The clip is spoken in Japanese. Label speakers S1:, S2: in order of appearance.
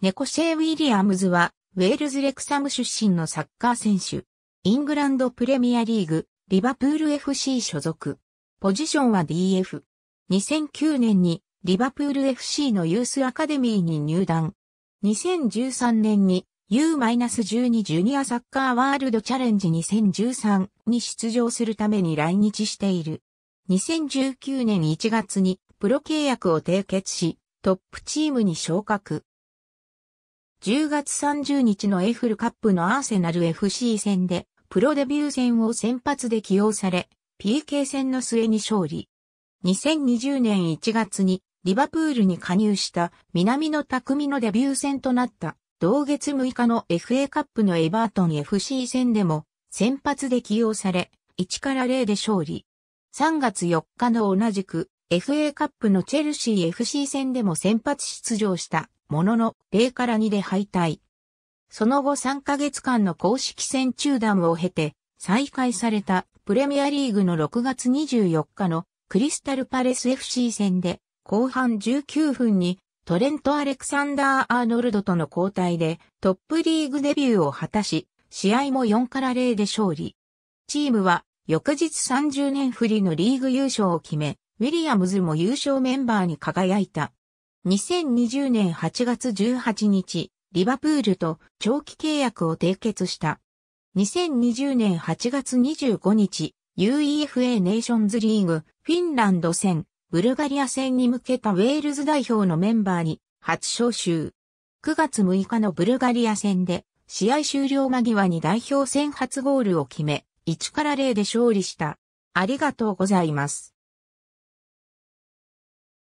S1: ネコシェイ・ウィリアムズは、ウェールズ・レクサム出身のサッカー選手。イングランドプレミアリーグ、リバプール FC 所属。ポジションは DF。2009年に、リバプール FC のユースアカデミーに入団。2013年に U-12 ジュニアサッカーワールドチャレンジ2013に出場するために来日している。2019年1月にプロ契約を締結し、トップチームに昇格。10月30日のエフルカップのアーセナル FC 戦で、プロデビュー戦を先発で起用され、PK 戦の末に勝利。2020年1月にリバプールに加入した南野匠のデビュー戦となった同月6日の FA カップのエバートン FC 戦でも先発で起用され1から0で勝利。3月4日の同じく FA カップのチェルシー FC 戦でも先発出場したものの0から2で敗退。その後3ヶ月間の公式戦中断を経て、再開されたプレミアリーグの6月24日のクリスタルパレス FC 戦で、後半19分にトレント・アレクサンダー・アーノルドとの交代でトップリーグデビューを果たし、試合も4から0で勝利。チームは翌日30年振りのリーグ優勝を決め、ウィリアムズも優勝メンバーに輝いた。2020年8月18日、リバプールと長期契約を締結した。2020年8月25日、UEFA ネーションズリーグ、フィンランド戦、ブルガリア戦に向けたウェールズ代表のメンバーに初招集。9月6日のブルガリア戦で、試合終了間際に代表戦初ゴールを決め、1から0で勝利した。ありがとうございます。